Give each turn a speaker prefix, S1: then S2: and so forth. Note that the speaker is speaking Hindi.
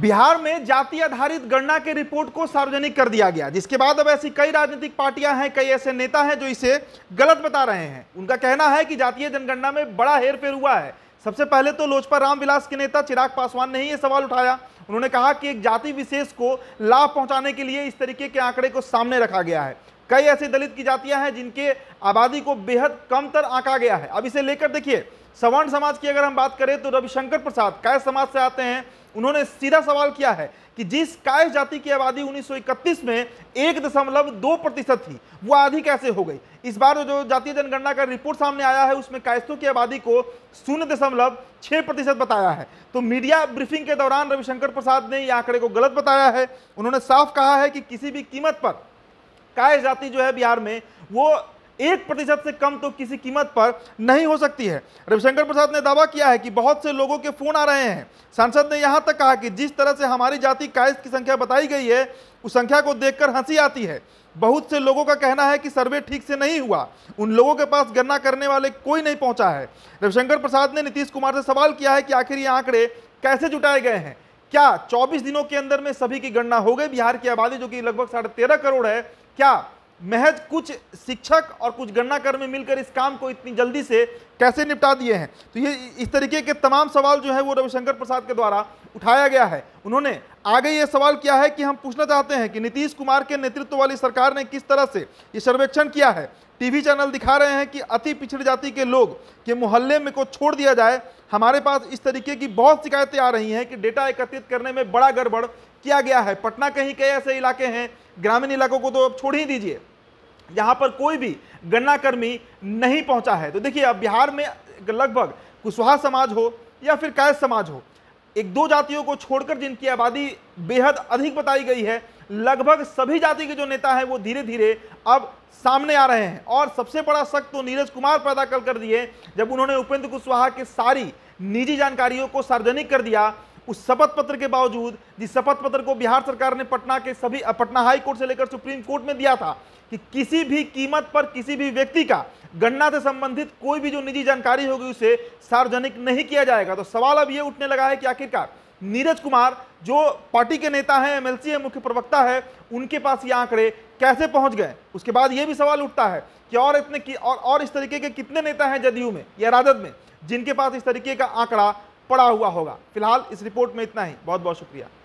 S1: बिहार में जाति आधारित गणना के रिपोर्ट को सार्वजनिक कर दिया गया जिसके बाद अब ऐसी कई राजनीतिक पार्टियां हैं कई ऐसे नेता हैं जो इसे गलत बता रहे हैं उनका कहना है कि जातीय जनगणना में बड़ा हेरफेर हुआ है सबसे पहले तो लोजपा रामविलास के नेता चिराग पासवान ने ही ये सवाल उठाया उन्होंने कहा कि एक जाति विशेष को लाभ पहुंचाने के लिए इस तरीके के आंकड़े को सामने रखा गया है कई ऐसी दलित की जातियां हैं जिनके आबादी को बेहद कम तर आंका गया है अब इसे लेकर देखिए सवर्ण समाज की अगर हम बात करें तो रविशंकर प्रसाद काय समाज से आते हैं उन्होंने सीधा सवाल किया है कि जिस कायस जाति की आबादी 1931 में एक दशमलव दो प्रतिशत थी वो आधी कैसे हो गई इस बार जो जातीय जनगणना का रिपोर्ट सामने आया है उसमें कायस्तों की आबादी को शून्य दशमलव छह प्रतिशत बताया है तो मीडिया ब्रीफिंग के दौरान रविशंकर प्रसाद ने यह आंकड़े को गलत बताया है उन्होंने साफ कहा है कि किसी भी कीमत पर काय जाति जो है बिहार में वो एक प्रतिशत से कम तो किसी कीमत पर नहीं हो सकती है रविशंकर प्रसाद ने दावा किया है कि बहुत से लोगों के फोन आ रहे हैं सांसद ने यहां तक कहा कि जिस तरह से हमारी जाति कायज की संख्या बताई गई है उस संख्या को देखकर हंसी आती है बहुत से लोगों का कहना है कि सर्वे ठीक से नहीं हुआ उन लोगों के पास गणना करने वाले कोई नहीं पहुंचा है रविशंकर प्रसाद ने नीतीश कुमार से सवाल किया है कि आखिर ये आंकड़े कैसे जुटाए गए हैं क्या 24 दिनों के अंदर में सभी की गणना हो गई बिहार की आबादी जो कि लगभग साढ़े तेरह करोड़ है क्या महज कुछ शिक्षक और कुछ गणनाकर में मिलकर इस काम को इतनी जल्दी से कैसे निपटा दिए हैं तो ये इस तरीके के तमाम सवाल जो है वो रविशंकर प्रसाद के द्वारा उठाया गया है उन्होंने आगे ये सवाल किया है कि हम पूछना चाहते हैं कि नीतीश कुमार के नेतृत्व वाली सरकार ने किस तरह से ये सर्वेक्षण किया है टीवी चैनल दिखा रहे हैं कि अति पिछड़ी जाति के लोग के मोहल्ले में को छोड़ दिया जाए हमारे पास इस तरीके की बहुत शिकायतें आ रही हैं कि डेटा एकत्रित करने में बड़ा गड़बड़ किया गया है पटना कहीं कई ऐसे इलाके हैं ग्रामीण इलाकों को तो अब छोड़ ही दीजिए यहाँ पर कोई भी गन्नाकर्मी नहीं पहुँचा है तो देखिए अब बिहार में लगभग कुशवाहा समाज हो या फिर कैद समाज हो एक दो जातियों को छोड़कर जिनकी आबादी बेहद अधिक बताई गई है लगभग सभी जाति के जो नेता हैं वो धीरे धीरे अब सामने आ रहे हैं और सबसे बड़ा शक तो नीरज कुमार पैदा कर कर दिए जब उन्होंने उपेंद्र कुशवाहा की सारी निजी जानकारियों को सार्वजनिक कर दिया उस शपथ पत्र के बावजूद जिस शपथ पत्र को बिहार सरकार ने पटना के सभी पटना हाई कोर्ट से लेकर सुप्रीम कोर्ट में दिया था कि किसी भी कीमत पर किसी भी व्यक्ति का गणना से संबंधित कोई भी जो निजी जानकारी होगी उसे सार्वजनिक नहीं किया जाएगा तो सवाल अब ये उठने लगा है कि आखिरकार नीरज कुमार जो पार्टी के नेता हैं एमएलसी है मुख्य प्रवक्ता है उनके पास ये आंकड़े कैसे पहुंच गए उसके बाद ये भी सवाल उठता है कि और इतने की और, और इस तरीके के कितने नेता हैं जदयू में या राजद में जिनके पास इस तरीके का आंकड़ा पड़ा हुआ होगा फिलहाल इस रिपोर्ट में इतना ही बहुत बहुत शुक्रिया